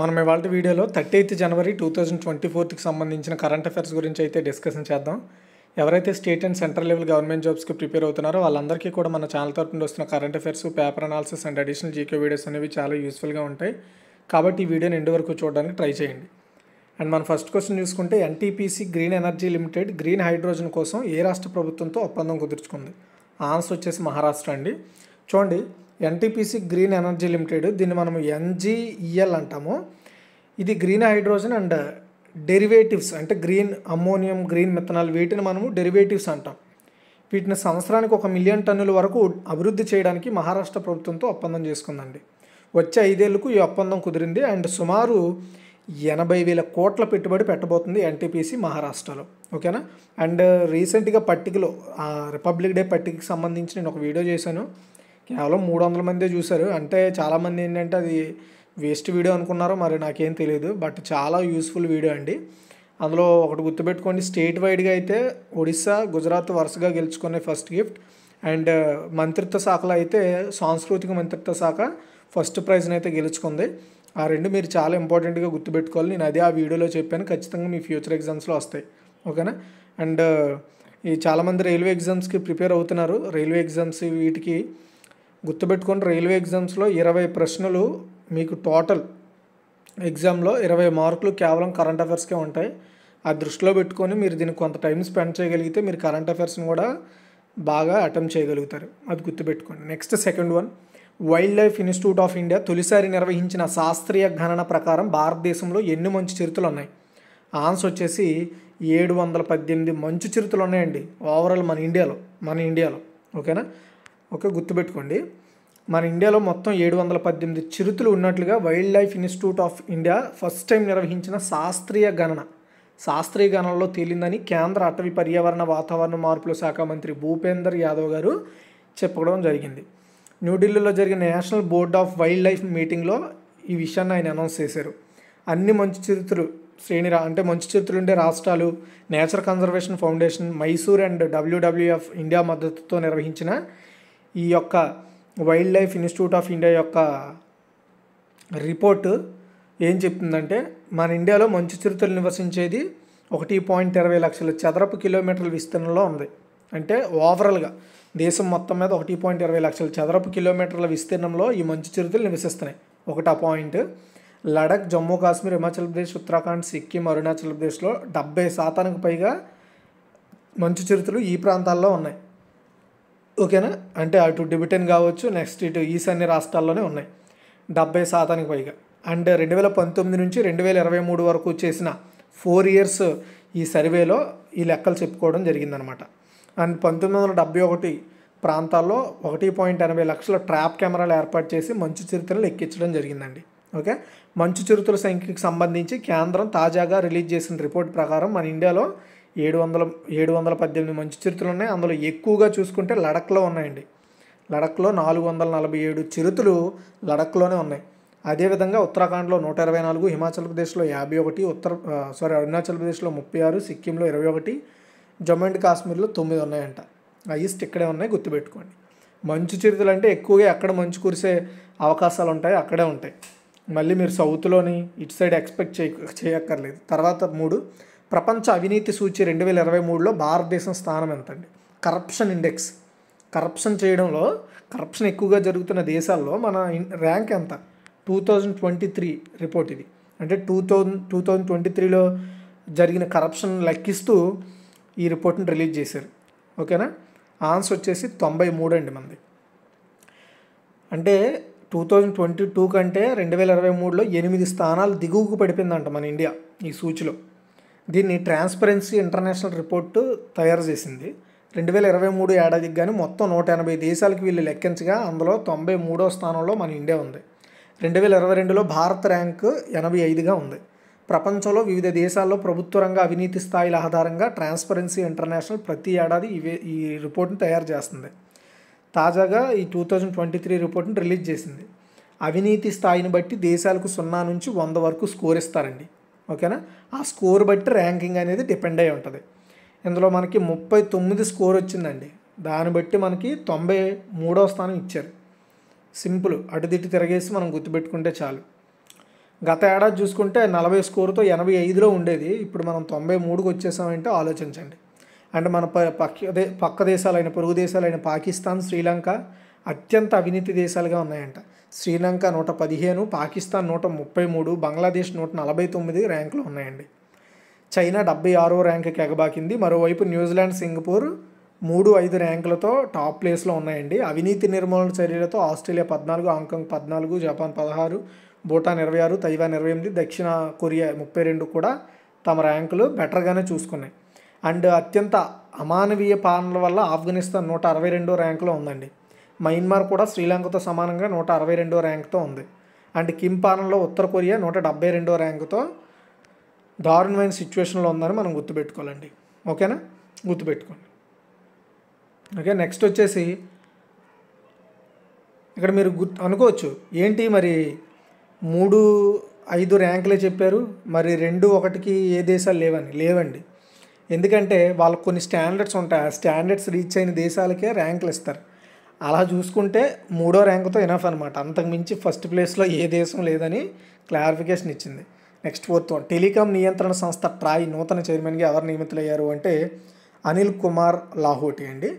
మనం ఇవాళ వీడియోలో thirty eighth January two thousand twenty ఫోర్త్కి సంబంధించిన కరెంట్ అఫైర్స్ గురించి అయితే డిస్కషన్ చేద్దాం ఎవరైతే state and central level government జాబ్స్కి ప్రిపేర్ అవుతున్నారో వాళ్ళందరికీ కూడా మన ఛానల్ తరపున వస్తున్న current affairs paper analysis and additional GK videos అనేవి చాలా యూస్ఫుల్గా ఉంటాయి కాబట్టి ఈ వీడియోని ఎండు వరకు చూడడానికి ట్రై చేయండి అండ్ మన ఫస్ట్ క్వశ్చన్ చూసుకుంటే NTPC green energy limited green hydrogen కోసం ఏ రాష్ట్ర ప్రభుత్వంతో ఒప్పందం కుదుర్చుకుంది ఆన్సర్ వచ్చేసి మహారాష్ట్ర అండి చూడండి ఎన్టీపీసీ గ్రీన్ ఎనర్జీ లిమిటెడ్ దీన్ని మనం ఎన్జీఈఎల్ అంటాము ఇది గ్రీన్ హైడ్రోజన్ అండ్ డెరివేటివ్స్ అంటే గ్రీన్ అమ్మోనియం గ్రీన్ మిథనాల్ వీటిని మనము డెరివేటివ్స్ అంటాం వీటిని సంవత్సరానికి ఒక మిలియన్ టన్నుల వరకు అభివృద్ధి చేయడానికి మహారాష్ట్ర ప్రభుత్వంతో ఒప్పందం చేసుకుందండి వచ్చే ఐదేళ్లకు ఈ ఒప్పందం కుదిరింది అండ్ సుమారు ఎనభై వేల కోట్ల పెట్టుబడి పెట్టబోతుంది ఎన్టీపీసీ మహారాష్ట్రలో ఓకేనా అండ్ రీసెంట్గా పట్టికలో రిపబ్లిక్ డే పట్టికకి సంబంధించి నేను ఒక వీడియో చేశాను కేవలం మూడు వందల మందే చూశారు అంటే చాలామంది ఏంటంటే అది వేస్ట్ వీడియో అనుకున్నారో మరి నాకేం తెలియదు బట్ చాలా యూస్ఫుల్ వీడియో అండి అందులో ఒకటి గుర్తుపెట్టుకోండి స్టేట్ వైడ్గా అయితే ఒడిస్సా గుజరాత్ వరుసగా గెలుచుకునే ఫస్ట్ గిఫ్ట్ అండ్ మంత్రిత్వ శాఖలో అయితే సాంస్కృతిక మంత్రిత్వ శాఖ ఫస్ట్ ప్రైజ్ని అయితే గెలుచుకుంది ఆ రెండు మీరు చాలా ఇంపార్టెంట్గా గుర్తుపెట్టుకోవాలి నేను అదే ఆ వీడియోలో చెప్పాను ఖచ్చితంగా మీ ఫ్యూచర్ ఎగ్జామ్స్లో వస్తాయి ఓకేనా అండ్ ఈ చాలామంది రైల్వే ఎగ్జామ్స్కి ప్రిపేర్ అవుతున్నారు రైల్వే ఎగ్జామ్స్ వీటికి గుర్తుపెట్టుకోండి రైల్వే ఎగ్జామ్స్లో ఇరవై ప్రశ్నలు మీకు టోటల్ ఎగ్జామ్లో ఇరవై మార్కులు కేవలం కరెంట్ అఫేర్స్కే ఉంటాయి ఆ దృష్టిలో పెట్టుకొని మీరు దీనికి కొంత టైం స్పెండ్ చేయగలిగితే మీరు కరెంట్ అఫేర్స్ని కూడా బాగా అటెంప్ట్ చేయగలుగుతారు అది గుర్తుపెట్టుకోండి next second one wildlife institute of India తొలిసారి నిర్వహించిన శాస్త్రీయ గణన ప్రకారం భారతదేశంలో ఎన్ని మంచి చిరుతలు ఉన్నాయి ఆన్సర్ వచ్చేసి ఏడు వందల పద్దెనిమిది మంచి చిరుతలు ఉన్నాయండి ఓవరాల్ మన ఇండియాలో మన ఇండియాలో ఓకేనా ఓకే గుర్తుపెట్టుకోండి మన ఇండియాలో మొత్తం ఏడు వందల పద్దెనిమిది చిరుతులు ఉన్నట్లుగా wildlife institute of India first time నిర్వహించిన శాస్త్రీయ గణన శాస్త్రీయ గణనలో తేలిందని కేంద్ర అటవీ పర్యావరణ వాతావరణ మార్పుల శాఖ మంత్రి భూపేందర్ యాదవ్ గారు చెప్పడం జరిగింది న్యూఢిల్లీలో జరిగిన national board of wildlife మీటింగ్లో ఈ విషయాన్ని ఆయన అనౌన్స్ చేశారు అన్ని మంచి చిరుతులు శ్రేణి అంటే మంచి చిరుతులు ఉండే రాష్ట్రాలు nature conservation foundation Mysore and WWF India మద్దతుతో నిర్వహించిన ఈ యొక్క wildlife institute of India యొక్క రిపోర్టు ఏం చెప్తుందంటే మన ఇండియాలో మంచు చిరుతలు నివసించేది ఒకటి పాయింట్ ఇరవై లక్షల చదరపు కిలోమీటర్ల విస్తీర్ణంలో ఉంది అంటే ఓవరాల్గా దేశం మొత్తం మీద ఒకటి పాయింట్ ఇరవై లక్షల చదరపు కిలోమీటర్ల విస్తీర్ణంలో ఈ మంచు చిరుతలు నివసిస్తున్నాయి ఒకటి ఆ పాయింట్ లడక్ జమ్మూ కాశ్మీర్ హిమాచల్ ప్రదేశ్ ఉత్తరాఖండ్ సిక్కిం అరుణాచల్ ప్రదేశ్లో డెబ్బై శాతానికి పైగా మంచు చిరుతలు ఈ ప్రాంతాల్లో ఉన్నాయి ఓకేనా అంటే అటు డిబిటెన్ కావచ్చు నెక్స్ట్ ఇటు ఈశాన్య రాష్ట్రాల్లోనే ఉన్నాయి డెబ్బై శాతానికి పైగా అండ్ రెండు వేల పంతొమ్మిది నుంచి రెండు వేల ఇరవై మూడు వరకు చేసిన ఫోర్ ఇయర్స్ ఈ సర్వేలో ఈ లెక్కలు చెప్పుకోవడం జరిగిందనమాట అండ్ పంతొమ్మిది వందల డెబ్బై ఒకటి ప్రాంతాల్లో ఒకటి పాయింట్ ఎనభై లక్షల ట్రాప్ కెమెరాలు ఏర్పాటు చేసి మంచు చిరుతలు ఎక్కించడం జరిగిందండి ఓకే మంచు చిరుతల సంఖ్యకు సంబంధించి కేంద్రం తాజాగా రిలీజ్ చేసిన రిపోర్ట్ ప్రకారం మన ఇండియాలో ఏడు వందల ఏడు వందల పద్దెనిమిది మంచి చిరుతలు ఉన్నాయి అందులో ఎక్కువగా చూసుకుంటే లడక్లో ఉన్నాయండి లడక్లో నాలుగు వందల నలభై ఏడు చిరుతులు లడక్లోనే ఉన్నాయి అదేవిధంగా ఉత్తరాఖండ్లో నూట ఇరవై నాలుగు హిమాచల్ ప్రదేశ్లో యాభై ఒకటి ఉత్తర సారీ అరుణాచల్ ప్రదేశ్లో ముప్పై ఆరు సిక్కింలో ఇరవై ఒకటి జమ్మూ అండ్ కాశ్మీర్లో తొమ్మిది ఉన్నాయంట ఐస్ట్ ఇక్కడే ఉన్నాయి గుర్తుపెట్టుకోండి మంచు చిరుతలు అంటే ఎక్కువగా ఎక్కడ మంచు కురిసే అవకాశాలు ఉంటాయి అక్కడే ఉంటాయి మళ్ళీ మీరు సౌత్లోని ఇటు సైడ్ ఎక్స్పెక్ట్ చేయ చేయక్కర్లేదు తర్వాత మూడు ప్రపంచ అవినీతి సూచి రెండు వేల ఇరవై మూడులో భారతదేశం స్థానం ఎంతండి కరప్షన్ ఇండెక్స్ కరప్షన్ చేయడంలో కరప్షన్ ఎక్కువగా జరుగుతున్న దేశాల్లో మన ర్యాంక్ ఎంత two thousand twenty three report ఇది అంటే two thousand two thousand twenty త్రీలో జరిగిన కరప్షన్ లెక్కిస్తూ ఈ రిపోర్ట్ని రిలీజ్ చేశారు ఓకేనా ఆన్సర్ వచ్చేసి తొంభై మూడు అండి మనది అంటే టూ థౌజండ్ ట్వంటీ టూ కంటే రెండు వేల ఇరవై మూడులో ఎనిమిది స్థానాలు దిగువకు పడిపోయిందంట మన ఇండియా ఈ సూచిలో దీన్ని ట్రాన్స్పరెన్సీ ఇంటర్నేషనల్ రిపోర్టు తయారు చేసింది రెండు వేల ఇరవై మూడు ఏడాదికి కానీ మొత్తం నూట ఎనభై దేశాలకు వీళ్ళు లెక్కించగా అందులో తొంభై మూడో స్థానంలో మన ఇండియా ఉంది రెండు వేల ఇరవై రెండులో భారత్ ర్యాంకు ఎనభై ఐదుగా ఉంది ప్రపంచంలో వివిధ దేశాల్లో ప్రభుత్వ రంగ అవినీతి స్థాయిల ఆధారంగా ట్రాన్స్పరెన్సీ ఇంటర్నేషనల్ ప్రతి ఏడాది ఈ రిపోర్ట్ని తయారు చేస్తుంది తాజాగా ఈ టూ థౌజండ్ ట్వంటీ త్రీ రిపోర్ట్ని రిలీజ్ చేసింది అవినీతి స్థాయిని బట్టి దేశాలకు సున్నా నుంచి వంద వరకు స్కోర్ ఇస్తారండి ఓకేనా ఆ స్కోర్ బట్టి ర్యాంకింగ్ అనేది డిపెండ్ అయి ఉంటుంది ఇందులో మనకి ముప్పై తొమ్మిది స్కోర్ వచ్చిందండి దాన్ని బట్టి మనకి తొంభై మూడవ స్థానం ఇచ్చారు సింపుల్ అటుదిట్టు తిరగేసి మనం గుర్తుపెట్టుకుంటే చాలు గత ఏడాది చూసుకుంటే నలభై స్కోర్తో ఎనభై ఐదులో ఉండేది ఇప్పుడు మనం తొంభై మూడుకు వచ్చేసామంటే ఆలోచించండి అంటే మన పక్క పక్క దేశాలైన పొరుగు దేశాలైన పాకిస్తాన్ శ్రీలంక అత్యంత అవినీతి దేశాలుగా ఉన్నాయంట శ్రీలంక నూట పదిహేను పాకిస్తాన్ నూట ముప్పై మూడు బంగ్లాదేశ్ నూట నలభై తొమ్మిది ర్యాంకులు ఉన్నాయండి చైనా డెబ్బై ఆరో ర్యాంకుకి ఎగబాకింది మరోవైపు న్యూజిలాండ్ సింగపూర్ మూడు ఐదు ర్యాంకులతో టాప్ ప్లేస్లో ఉన్నాయండి అవినీతి నిర్మూలన చర్యలతో ఆస్ట్రేలియా పద్నాలుగు హాంకాంగ్ పద్నాలుగు జపాన్ పదహారు భూటాన్ ఇరవై ఆరు తైవాన్ ఇరవై ఎనిమిది దక్షిణ కొరియా ముప్పై రెండు కూడా తమ ర్యాంకులు బెటర్గానే చూసుకున్నాయి అండ్ అత్యంత అమానవీయ పాలనల వల్ల ఆఫ్ఘనిస్తాన్ నూట అరవై రెండో ర్యాంకులో ఉందండి మయన్మార్ కూడా శ్రీలంకతో సమానంగా నూట అరవై రెండో ర్యాంక్తో ఉంది అండ్ పాలనలో ఉత్తర కొరియా నూట డెబ్బై రెండో ర్యాంకుతో దారుణమైన సిచ్యువేషన్లో ఉందని మనం గుర్తుపెట్టుకోవాలండి ఓకేనా గుర్తుపెట్టుకోండి ఓకే నెక్స్ట్ వచ్చేసి ఇక్కడ మీరు గుర్తు అనుకోవచ్చు ఏంటి మరి మూడు ఐదు ర్యాంకులే చెప్పారు మరి రెండు ఒకటికి ఏ దేశాలు లేవని లేవండి ఎందుకంటే వాళ్ళకు కొన్ని స్టాండర్డ్స్ ఉంటాయి ఆ స్టాండర్డ్స్ రీచ్ అయిన దేశాలకే ర్యాంకులు ఇస్తారు అలా చూసుకుంటే మూడో ర్యాంకుతో ఎనఫ్ అనమాట అంతకుమించి ఫస్ట్ ప్లేస్లో ఏ దేశం లేదని క్లారిఫికేషన్ ఇచ్చింది నెక్స్ట్ ఫోర్త్ వన్ టెలికాం నియంత్రణ సంస్థ ట్రాయ్ నూతన చైర్మన్గా ఎవరు నియమితులయ్యారు అంటే అనిల్ కుమార్ లాహోటి అండి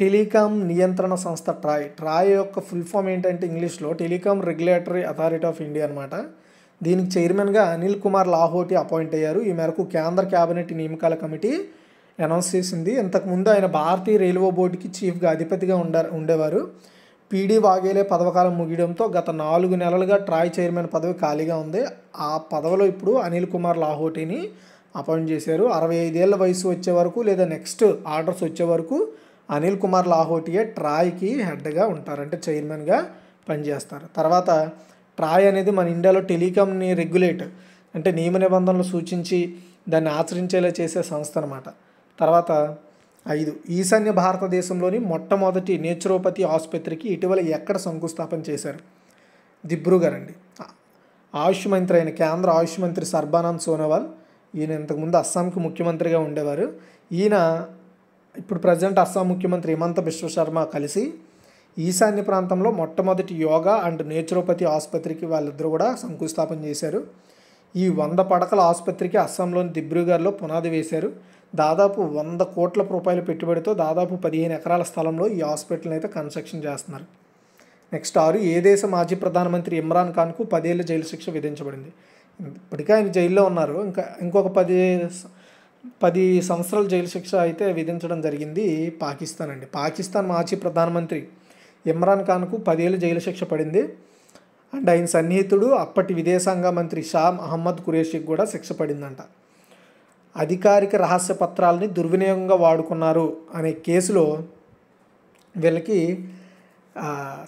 టెలికాం నియంత్రణ సంస్థ ట్రాయ్ ట్రాయ్ యొక్క ఫుల్ ఫామ్ ఏంటంటే ఇంగ్లీష్లో telecom regulatory authority of India అనమాట దీనికి చైర్మన్గా అనిల్ కుమార్ లాహోటి అపాయింట్ అయ్యారు ఈ మేరకు కేంద్ర క్యాబినెట్ నియామకాల కమిటీ అనౌన్స్ చేసింది ఇంతకుముందు ఆయన భారతీయ రైల్వే బోర్డుకి చీఫ్గా అధిపతిగా ఉండారు ఉండేవారు పీడీ వాగేలే పదవకాలం ముగియడంతో గత నాలుగు నెలలుగా ట్రాయ్ చైర్మన్ పదవి ఖాళీగా ఉంది ఆ పదవిలో ఇప్పుడు అనిల్ కుమార్ లాహోటీని అపాయింట్ చేశారు అరవై ఐదేళ్ల వయసు వచ్చే వరకు లేదా నెక్స్ట్ ఆర్డర్స్ వచ్చే వరకు అనిల్ కుమార్ లాహోటియే ట్రాయ్కి హెడ్గా ఉంటారు అంటే చైర్మన్గా పనిచేస్తారు తర్వాత ట్రాయ్ అనేది మన ఇండియాలో టెలికామ్ని రెగ్యులేట్ అంటే నియమ నిబంధనలు సూచించి దాన్ని ఆచరించేలా చేసే సంస్థ అనమాట తర్వాత ఐదు ఈశాన్య భారతదేశంలోని మొట్టమొదటి నేచురోపతి ఆసుపత్రికి ఇటీవల ఎక్కడ శంకుస్థాపన చేశారు దిబ్రూగర్ అండి ఆయుష్ మంత్రి అయిన కేంద్ర ఆయుష్ మంత్రి సర్బానంద్ సోనోవాల్ ఈయన ఇంతకుముందు అస్సాంకి ముఖ్యమంత్రిగా ఉండేవారు ఈయన ఇప్పుడు ప్రజెంట్ అస్సాం ముఖ్యమంత్రి హిమంత బిశ్వ శర్మ కలిసి ఈశాన్య ప్రాంతంలో మొట్టమొదటి యోగా అండ్ నేచురోపతి ఆసుపత్రికి వాళ్ళిద్దరూ కూడా శంకుస్థాపన చేశారు ఈ వంద పడకల ఆసుపత్రికి అస్సాంలోని దిబ్రూగర్లో పునాది వేశారు దాదాపు వంద కోట్ల రూపాయల పెట్టుబడితో దాదాపు పదిహేను ఎకరాల స్థలంలో ఈ హాస్పిటల్ని అయితే కన్స్ట్రక్షన్ చేస్తున్నారు నెక్స్ట్ ఆరు ఏ దేశ మాజీ ప్రధానమంత్రి ఇమ్రాన్ ఖాన్కు పదేళ్ల జైలు శిక్ష విధించబడింది ఇప్పటికే ఆయన జైల్లో ఉన్నారు ఇంకా ఇంకొక పది పది సంవత్సరాల జైలు శిక్ష అయితే విధించడం జరిగింది పాకిస్తాన్ అండి పాకిస్తాన్ మాజీ ప్రధానమంత్రి ఇమ్రాన్ ఖాన్కు పదేళ్ళు జైలు శిక్ష పడింది అండ్ ఆయన సన్నిహితుడు అప్పటి విదేశాంగ మంత్రి షా మహమ్మద్ ఖురేషికి కూడా శిక్ష పడిందంట అధికారిక రహస్య పత్రాలని దుర్వినియోగంగా వాడుకున్నారు అనే కేసులో వీళ్ళకి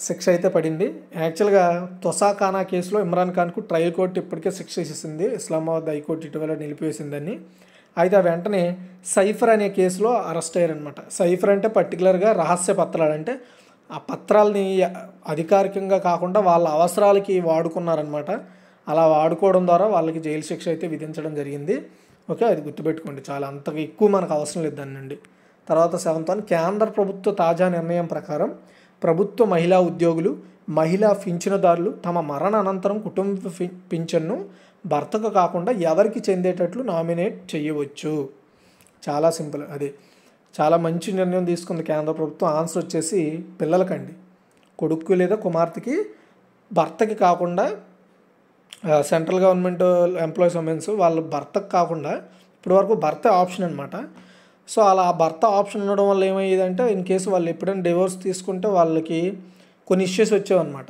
శిక్ష అయితే పడింది యాక్చువల్గా తొసాఖానా కేసులో ఇమ్రాన్ ఖాన్కు ట్రయల్ కోర్టు ఇప్పటికే శిక్ష ఇచ్చేసింది ఇస్లామాబాద్ హైకోర్టు ఇటీవల నిలిపివేసిందని అయితే వెంటనే సైఫర్ అనే కేసులో అరెస్ట్ అయ్యారనమాట సైఫర్ అంటే పర్టికులర్గా రహస్య పత్రాలు అంటే ఆ పత్రాలని అధికారికంగా కాకుండా వాళ్ళ అవసరాలకి వాడుకున్నారనమాట అలా వాడుకోవడం ద్వారా వాళ్ళకి జైలు శిక్ష అయితే విధించడం జరిగింది ఓకే అది గుర్తుపెట్టుకోండి చాలా అంత ఎక్కువ మనకు అవసరం లేదు దాని నుండి తర్వాత సెవెంత్ వన్ కేంద్ర ప్రభుత్వ తాజా నిర్ణయం ప్రకారం ప్రభుత్వ మహిళా ఉద్యోగులు మహిళా పింఛనదారులు తమ మరణ అనంతరం కుటుంబ పింఛన్ను భర్తకు కాకుండా ఎవరికి చెందేటట్లు నామినేట్ చేయవచ్చు చాలా సింపుల్ అదే చాలా మంచి నిర్ణయం తీసుకుంది కేంద్ర ప్రభుత్వం ఆన్సర్ వచ్చేసి పిల్లలకండి కొడుక్కు లేదా కుమార్తెకి భర్తకి కాకుండా సెంట్రల్ గవర్నమెంట్ ఎంప్లాయీస్ ఉమెన్స్ వాళ్ళ భర్తకు కాకుండా ఇప్పటివరకు భర్త ఆప్షన్ అనమాట సో అలా ఆ భర్త ఆప్షన్ ఉండడం వల్ల ఏమయ్యేదంటే ఇన్ కేసు వాళ్ళు ఎప్పుడైనా డివోర్స్ తీసుకుంటే వాళ్ళకి కొన్ని ఇష్యూస్ వచ్చేవన్నమాట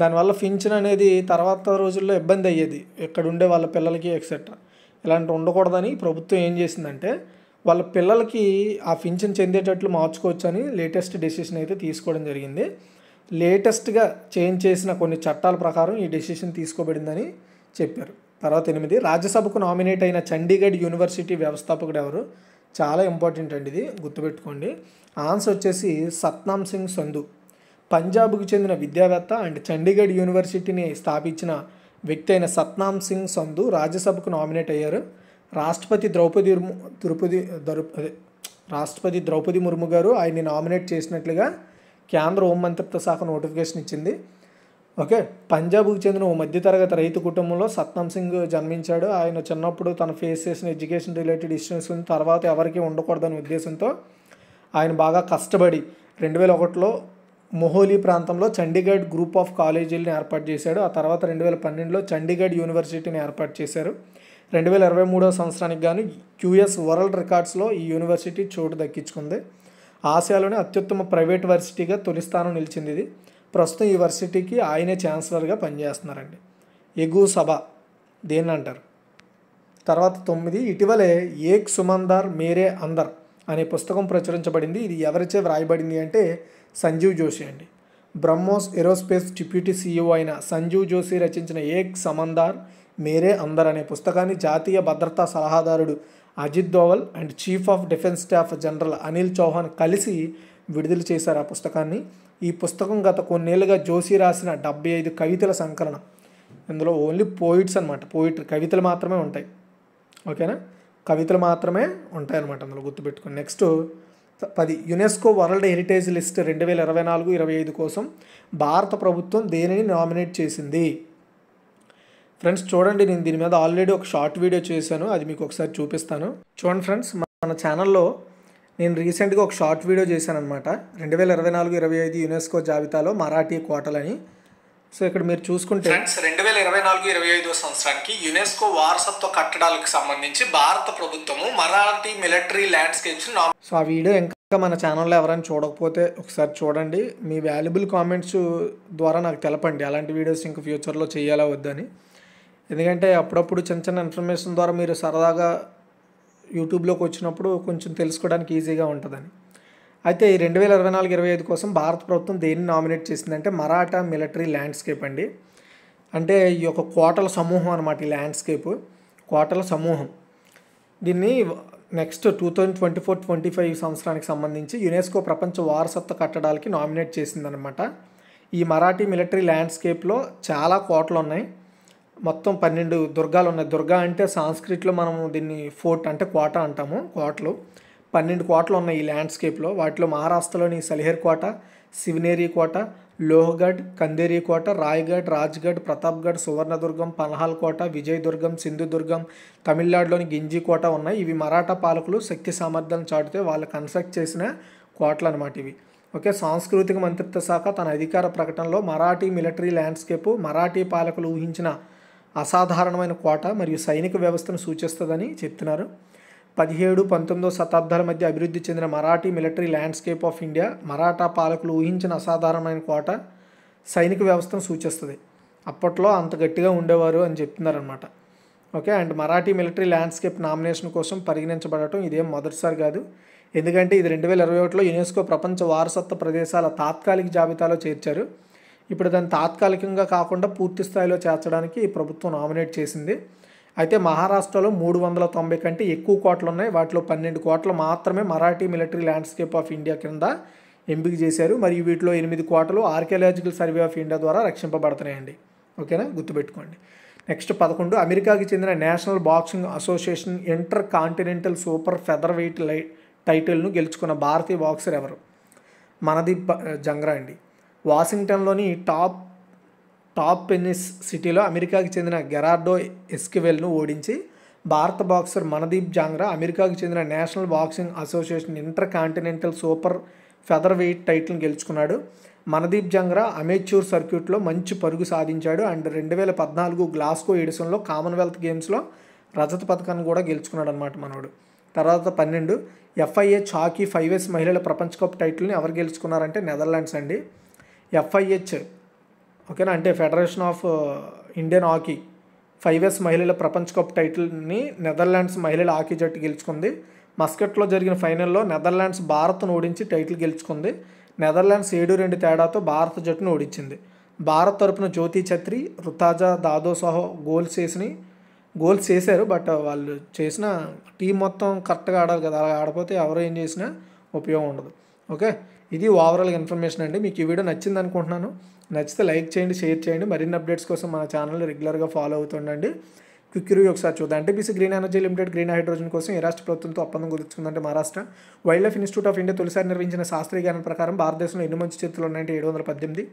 దానివల్ల ఫించన్ అనేది తర్వాత రోజుల్లో ఇబ్బంది అయ్యేది ఎక్కడ ఉండే వాళ్ళ పిల్లలకి ఎక్సెట్రా ఇలాంటి ఉండకూడదని ప్రభుత్వం ఏం చేసిందంటే వాళ్ళ పిల్లలకి ఆ ఫించన్ చెందేటట్లు మార్చుకోవచ్చు అని లేటెస్ట్ డెసిషన్ అయితే తీసుకోవడం జరిగింది లేటెస్ట్గా చేంజ్ చేసిన కొన్ని చట్టాల ప్రకారం ఈ డెసిషన్ తీసుకోబడిందని చెప్పారు తర్వాత ఎనిమిది రాజ్యసభకు నామినేట్ అయిన చండీగఢ్ యూనివర్సిటీ వ్యవస్థాపకుడు ఎవరు చాలా ఇంపార్టెంట్ అండి ఇది గుర్తుపెట్టుకోండి ఆన్సర్ వచ్చేసి సత్నామ్ సింగ్ సంధు పంజాబ్కు చెందిన విద్యావేత్త అండ్ చండీగఢ్ యూనివర్సిటీని స్థాపించిన వ్యక్తి అయిన సత్నామ్ సింగ్ సంధు రాజ్యసభకు నామినేట్ అయ్యారు రాష్ట్రపతి ద్రౌపది ద్రౌపది ద్రౌపది రాష్ట్రపతి ద్రౌపది ముర్ము గారు ఆయన్ని నామినేట్ చేసినట్లుగా కేంద్ర హోంమంత్రిత్వ శాఖ నోటిఫికేషన్ ఇచ్చింది ఓకే పంజాబ్కు చెందిన ఓ మధ్యతరగతి రైతు కుటుంబంలో సత్నం సింగ్ జన్మించాడు ఆయన చిన్నప్పుడు తన ఫేస్ చేసిన ఎడ్యుకేషన్ రిలేటెడ్ ఇష్యూస్ తర్వాత ఎవరికీ ఉండకూడదనే ఉద్దేశంతో ఆయన బాగా కష్టపడి రెండు వేల ఒకటిలో మొహోలీ ప్రాంతంలో చండీగఢ్ గ్రూప్ ఆఫ్ కాలేజీలను ఏర్పాటు చేశాడు ఆ తర్వాత రెండు వేల పన్నెండులో చండీగఢ్ యూనివర్సిటీని ఏర్పాటు చేశారు రెండు వేల ఇరవై మూడవ సంవత్సరానికి గాను క్యూఎస్ వరల్డ్ రికార్డ్స్లో ఈ యూనివర్సిటీ చోటు దక్కించుకుంది ఆసియాలోనే అత్యుత్తమ ప్రైవేట్ వర్సిటీగా తొలి స్థానం నిలిచింది ఇది ప్రస్తుతం ఈ వర్సిటీకి ఆయనే ఛాన్సలర్గా పనిచేస్తున్నారండి ఎగు సభ దేన్ని అంటారు తర్వాత తొమ్మిది ఇటీవలే ఏక్ సుమందార్ మేరే అందర్ అనే పుస్తకం ప్రచురించబడింది ఇది ఎవరిచే వ్రాయబడింది అంటే సంజీవ్ జోషి అండి బ్రహ్మోస్ ఏరోస్పేస్ డిప్యూటీ సీఈఓ అయిన సంజీవ్ జోషి రచించిన ఏక్ సమందార్ మేరే అందర్ అనే పుస్తకాన్ని జాతీయ భద్రతా సలహాదారుడు Ajit Doval and chief of defence staff general Anil Chauhan కలిసి విడుదల చేశారు ఆ పుస్తకాన్ని ఈ పుస్తకం గత కొన్నేళ్ళుగా జోషి రాసిన డెబ్బై ఐదు కవితల సంకలనం ఇందులో ఓన్లీ పోయిట్స్ అనమాట పోయిటరీ కవితలు మాత్రమే ఉంటాయి ఓకేనా కవితలు మాత్రమే ఉంటాయి అనమాట అందులో గుర్తుపెట్టుకుని నెక్స్ట్ పది యునెస్కో వరల్డ్ హెరిటేజ్ లిస్ట్ రెండు వేల ఇరవై నాలుగు ఇరవై ఐదు కోసం భారత ప్రభుత్వం దేనిని నామినేట్ చేసింది ఫ్రెండ్స్ చూడండి నేను దీని మీద ఆల్రెడీ ఒక షార్ట్ వీడియో చేశాను అది మీకు ఒకసారి చూపిస్తాను చూడండి ఫ్రెండ్స్ మన ఛానల్లో నేను రీసెంట్గా ఒక షార్ట్ వీడియో చేశాను అనమాట రెండు వేల ఇరవై నాలుగు ఇరవై ఐదు యునెస్కో జాబితాలో మరాఠీ కోటలని సో ఇక్కడ మీరు చూసుకుంటే ఫ్రెండ్స్ రెండు వేల ఇరవై నాలుగు ఇరవై ఐదు సంవత్సరానికి యునెస్కో వారసత్వ కట్టడాలకు సంబంధించి భారత ప్రభుత్వము మరాఠీ మిలిటరీ ల్యాండ్స్కేప్స్ సో ఆ వీడియో ఇంకా మన ఛానల్లో ఎవరైనా చూడకపోతే ఒకసారి చూడండి మీ వాల్యుబుల్ కామెంట్స్ ద్వారా నాకు తెలపండి అలాంటి వీడియోస్ ఇంకా ఫ్యూచర్లో చేయాలా వద్దని ఎందుకంటే అప్పుడప్పుడు చిన్న చిన్న ఇన్ఫర్మేషన్ ద్వారా మీరు సరదాగా యూట్యూబ్లోకి వచ్చినప్పుడు కొంచెం తెలుసుకోవడానికి ఈజీగా ఉంటుందని అయితే ఈ రెండు వేల ఇరవై నాలుగు ఇరవై ఐదు కోసం భారత ప్రభుత్వం దేన్ని నామినేట్ చేసిందంటే మరాఠా మిలిటరీ ల్యాండ్స్కేప్ అండి అంటే ఈ యొక్క కోటల సమూహం అనమాట ఈ ల్యాండ్స్కేప్ కోటల సమూహం దీన్ని next two thousand twenty four twenty five సంవత్సరానికి సంబంధించి యునెస్కో ప్రపంచ వారసత్వ కట్టడాలకి నామినేట్ చేసిందనమాట ఈ మరాఠీ మిలిటరీ ల్యాండ్స్కేప్లో చాలా కోటలు ఉన్నాయి మొత్తం పన్నెండు దుర్గాలు ఉన్నాయి దుర్గా అంటే సాంస్క్రిట్లో మనం దీన్ని ఫోర్ట్ అంటే కోట అంటాము కోటలు పన్నెండు కోటలు ఉన్నాయి ఈ ల్యాండ్స్కేప్లో వాటిలో మహారాష్ట్రలోని సలిహేర్ కోట శివనేరి కోట లోహగఢ్ కందేరి కోట రాయ్గఢ్ రాజ్గఢ్ ప్రతాప్గఢ్ సువర్ణదుర్గం పన్హాల్ కోట విజయదుర్గం సింధుదుర్గం తమిళనాడులోని గింజీ కోట ఉన్నాయి ఇవి మరాఠా పాలకులు శక్తి సామర్థ్యం చాటుతే వాళ్ళు కన్స్ట్రక్ట్ చేసిన కోటలు అనమాట ఇవి ఓకే సాంస్కృతిక మంత్రిత్వ శాఖ తన అధికార ప్రకటనలో మరాఠీ మిలిటరీ ల్యాండ్స్కేప్ మరాఠీ పాలకులు ఊహించిన అసాధారణమైన కోట మరియు సైనిక వ్యవస్థను సూచిస్తుందని చెప్తున్నారు పదిహేడు పంతొమ్మిదో శతాబ్దాల మధ్య అభివృద్ధి చెందిన Marathi military landscape of India Maratha పాలకులు ఊహించిన అసాధారణమైన కోట సైనిక వ్యవస్థను సూచిస్తుంది అప్పట్లో అంత గట్టిగా ఉండేవారు అని చెప్తున్నారనమాట okay and Marathi military landscape nomination కోసం పరిగణించబడటం ఇదేం మొదటిసారి కాదు ఎందుకంటే ఇది రెండు వేల ఇరవై ఒకటిలో యునెస్కో ప్రపంచ వారసత్వ ప్రదేశాల తాత్కాలిక జాబితాలో చేర్చారు ఇప్పుడు దాన్ని తాత్కాలికంగా కాకుండా పూర్తి స్థాయిలో చేర్చడానికి ప్రభుత్వం నామినేట్ చేసింది అయితే మహారాష్ట్రలో మూడు వందల తొంభై కంటే ఎక్కువ కోట్లు ఉన్నాయి వాటిలో పన్నెండు కోట్లు మాత్రమే Marathi military landscape of India కింద ఎంపిక చేశారు మరియు వీటిలో ఎనిమిది కోటలు ఆర్కియాలజికల్ సర్వే ఆఫ్ ఇండియా ద్వారా రక్షింపబడుతున్నాయండి ఓకేనా గుర్తుపెట్టుకోండి నెక్స్ట్ పదకొండు అమెరికాకి చెందిన national boxing association intercontinental super featherweight లై టైటిల్ను గెలుచుకున్న భారతీయ బాక్సర్ ఎవరు మనదీప్ జంగ్రా అండి వాషింగ్టన్లోని టాప్ టాప్ టెన్నిస్ సిటీలో అమెరికాకి చెందిన గెరార్డో ఎస్కివెల్ను ఓడించి భారత బాక్సర్ మనదీప్ జాంగ్రా అమెరికాకు చెందిన national boxing association intercontinental super featherweight టైటిల్ని గెలుచుకున్నాడు మనదీప్ జంగ్రా అమేచ్యూర్ సర్క్యూట్లో మంచి పరుగు సాధించాడు అండ్ రెండు వేల పద్నాలుగు గ్లాస్కో ఎడిసన్లో కామన్వెల్త్ గేమ్స్లో రజత పథకాన్ని కూడా గెలుచుకున్నాడు అనమాట మనోడు తర్వాత పన్నెండు ఎఫ్ఐఏ చాకీ ఫైవ్ ఎస్ మహిళల ప్రపంచ కప్ టైటిల్ని ఎవరు గెలుచుకున్నారంటే నెదర్లాండ్స్ అండి ఎఫ్ఐహెచ్ ఓకేనా అంటే federation of Indian hockey five S మహిళల ప్రపంచ కప్ టైటిల్ని నెదర్లాండ్స్ మహిళల హాకీ జట్టు గెలుచుకుంది మస్కట్లో జరిగిన ఫైనల్లో నెదర్లాండ్స్ భారత్ను ఓడించి టైటిల్ గెలుచుకుంది నెదర్లాండ్స్ ఏడు రెండు తేడాతో భారత జట్టును ఓడించింది భారత్ తరపున జ్యోతి ఛత్రి రుతాజా దాదోసాహో గోల్స్ చేసిని గోల్స్ చేశారు బట్ uh, వాళ్ళు చేసిన టీం మొత్తం కరెక్ట్గా ఆడాలి కదా అలా ఆడపోతే ఎవరు ఏం చేసినా ఉపయోగం ఉండదు ఓకే ఇది ఓవరాల్ ఇన్ఫర్మేషన్ అండి మీకు ఈ వీడియో నచ్చింది అనుకుంటున్నాను నచ్చితే లైక్ చేయండి షేర్ చేయండి మరిన్ని అప్డేట్స్ కోసం మా ఛానల్ రెగ్యులర్గా ఫాలో అవుతుండండి రివ్యూ ఒకసారి చూద్దాం అంటే green energy limited green hydrogen కోసం ఏ రాష్ట్ర ప్రభుత్వంతో ఒప్పందం కుదుర్చుకుందంటే Maharashtra wildlife institute of India తొలిసారి నిర్వహించిన శాస్త్రీయ జ్ఞానం ప్రకారం భారతదేశంలో ఎన్ని మంచి చేతులు ఉన్నాయంటే ఏడు వందల పద్దెనిమిది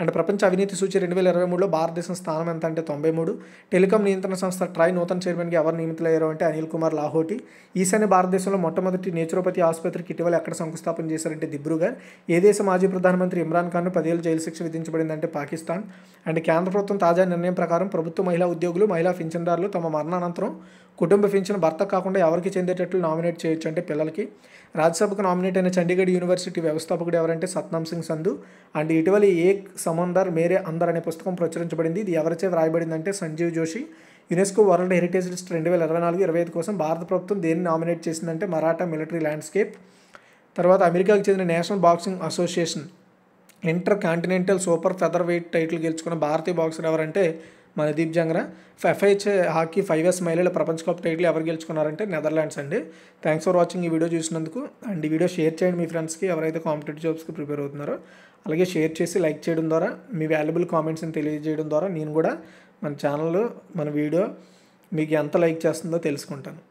అండ్ ప్రపంచ అవినీతి సూచి రెండు వేల ఇరవై మూడులో భారతదేశం స్థానం ఎంత అంటే తొంభై మూడు టెలికాం నియంత్రణ సంస్థ ట్రై నూతన చైర్మన్గా ఎవరు నియమితులయ్యారు అంటే అనిల్ కుమార్ లాహోటి ఈశాన్య భారతదేశంలో మొట్టమొదటి నేచురోపతి ఆసుపత్రికి ఇటీవల ఎక్కడ శంకుస్థాపన చేశారంటే దిబ్రూగర్ ఏ దేశ మాజీ ప్రధానమంత్రి ఇమ్రాన్ ఖాన్ను పదేళ్ళు జైలు శిక్ష విధించబడిందంటే పాకిస్తాన్ అండ్ కేంద్ర ప్రభుత్వం తాజా నిర్ణయం ప్రకారం ప్రభుత్వ మహిళా ఉద్యోగులు మహిళా పింఛన్దారులు పిల్లలు తమ మరణానంతరం కుటుంబ పింఛను భర్త కాకుండా ఎవరికి చెందేటట్లు నామినేట్ చేయొచ్చు అంటే పిల్లలకి రాజ్యసభకు నామినేట్ అయిన చండీగఢ్ యూనివర్సిటీ వ్యవస్థాపకుడు ఎవరంటే సత్నాం సింగ్ సంధు అండ్ ఇటీవల ఏక్ సమందర్ మేరే అందర్ అనే పుస్తకం ప్రచురించబడింది ఇది ఎవరిచే వ్రాయబడిందంటే Sanjeev Joshi UNESCO world heritage list రెండు వేల ఇరవై నాలుగు ఇరవై ఐదు కోసం భారత ప్రభుత్వం దేన్ని నామినేట్ చేసిందంటే మరాఠా మిలిటరీ ల్యాండ్స్కేప్ తర్వాత అమెరికాకు చెందిన national boxing association intercontinental super featherweight title గెలుచుకున్న భారతీయ బాక్సర్ ఎవరంటే Mandeep Jangra FIH hockey five S మహిళల ప్రపంచ కప్ టైటిల్ ఎవరు గెలుచుకున్నారంటే నెదర్లాండ్స్ అండి థ్యాంక్స్ ఫర్ వాచింగ్ ఈ వీడియో చూసినందుకు అండ్ ఈ వీడియో షేర్ చేయండి మీ ఫ్రెండ్స్కి ఎవరైతే కాంపిటేటివ్ జాబ్స్కి ప్రిపేర్ అవుతున్నారో అలాగే షేర్ చేసి లైక్ చేయడం ద్వారా మీ వాల్యుబుల్ కామెంట్స్ని తెలియజేయడం ద్వారా నేను కూడా మన ఛానల్ మన వీడియో మీకు ఎంత లైక్ చేస్తుందో తెలుసుకుంటాను